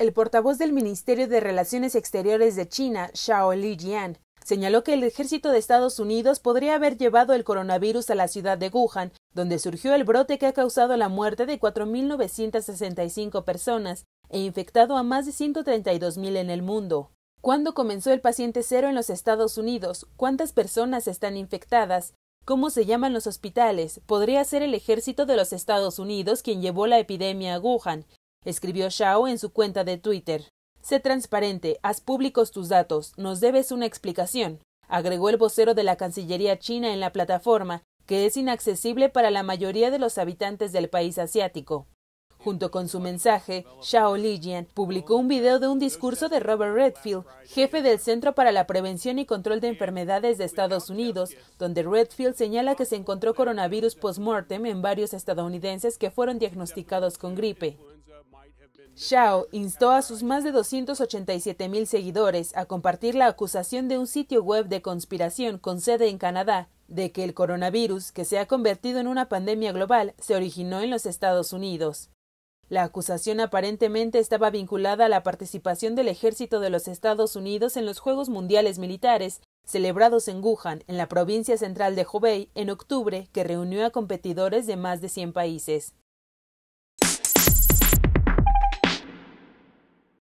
El portavoz del Ministerio de Relaciones Exteriores de China, Xiao Jian, señaló que el ejército de Estados Unidos podría haber llevado el coronavirus a la ciudad de Wuhan, donde surgió el brote que ha causado la muerte de 4.965 personas e infectado a más de 132.000 en el mundo. ¿Cuándo comenzó el paciente cero en los Estados Unidos? ¿Cuántas personas están infectadas? ¿Cómo se llaman los hospitales? Podría ser el ejército de los Estados Unidos quien llevó la epidemia a Wuhan, escribió Shao en su cuenta de Twitter. Sé transparente, haz públicos tus datos, nos debes una explicación, agregó el vocero de la Cancillería china en la plataforma, que es inaccesible para la mayoría de los habitantes del país asiático. Junto con su mensaje, Shao Lijian publicó un video de un discurso de Robert Redfield, jefe del Centro para la Prevención y Control de Enfermedades de Estados Unidos, donde Redfield señala que se encontró coronavirus post-mortem en varios estadounidenses que fueron diagnosticados con gripe. Shao instó a sus más de 287 mil seguidores a compartir la acusación de un sitio web de conspiración con sede en Canadá de que el coronavirus, que se ha convertido en una pandemia global, se originó en los Estados Unidos. La acusación aparentemente estaba vinculada a la participación del ejército de los Estados Unidos en los Juegos Mundiales Militares celebrados en Wuhan, en la provincia central de Hubei, en octubre, que reunió a competidores de más de 100 países.